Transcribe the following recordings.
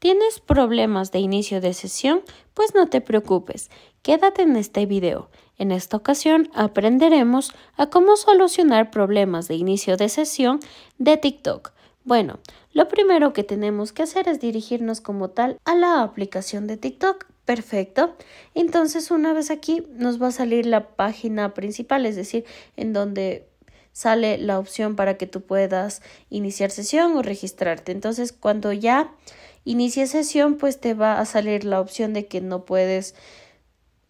¿Tienes problemas de inicio de sesión? Pues no te preocupes, quédate en este video. En esta ocasión aprenderemos a cómo solucionar problemas de inicio de sesión de TikTok. Bueno, lo primero que tenemos que hacer es dirigirnos como tal a la aplicación de TikTok. Perfecto. Entonces una vez aquí nos va a salir la página principal, es decir, en donde sale la opción para que tú puedas iniciar sesión o registrarte. Entonces, cuando ya inicies sesión, pues te va a salir la opción de que no puedes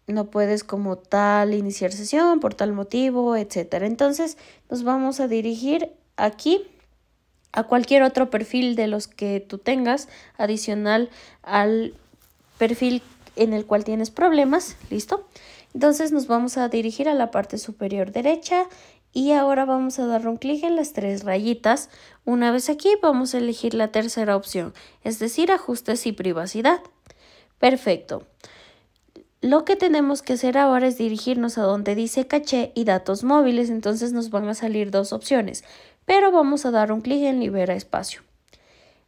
no puedes como tal iniciar sesión por tal motivo, etcétera. Entonces, nos vamos a dirigir aquí a cualquier otro perfil de los que tú tengas, adicional al perfil en el cual tienes problemas, ¿listo? Entonces nos vamos a dirigir a la parte superior derecha y ahora vamos a dar un clic en las tres rayitas. Una vez aquí vamos a elegir la tercera opción, es decir, ajustes y privacidad. Perfecto. Lo que tenemos que hacer ahora es dirigirnos a donde dice caché y datos móviles, entonces nos van a salir dos opciones, pero vamos a dar un clic en libera espacio.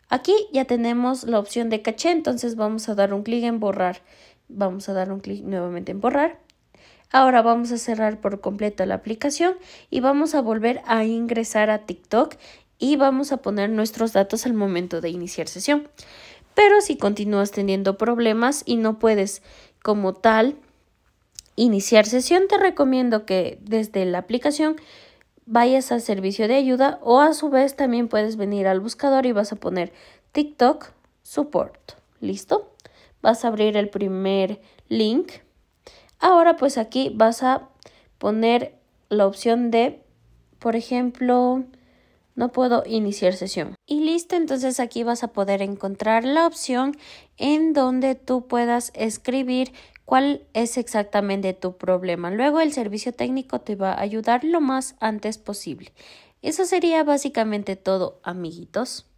Aquí ya tenemos la opción de caché, entonces vamos a dar un clic en borrar. Vamos a dar un clic nuevamente en borrar Ahora vamos a cerrar por completo la aplicación y vamos a volver a ingresar a TikTok y vamos a poner nuestros datos al momento de iniciar sesión. Pero si continúas teniendo problemas y no puedes como tal iniciar sesión, te recomiendo que desde la aplicación vayas al servicio de ayuda o a su vez también puedes venir al buscador y vas a poner TikTok Support. ¿Listo? Vas a abrir el primer link Ahora pues aquí vas a poner la opción de, por ejemplo, no puedo iniciar sesión. Y listo, entonces aquí vas a poder encontrar la opción en donde tú puedas escribir cuál es exactamente tu problema. Luego el servicio técnico te va a ayudar lo más antes posible. Eso sería básicamente todo, amiguitos.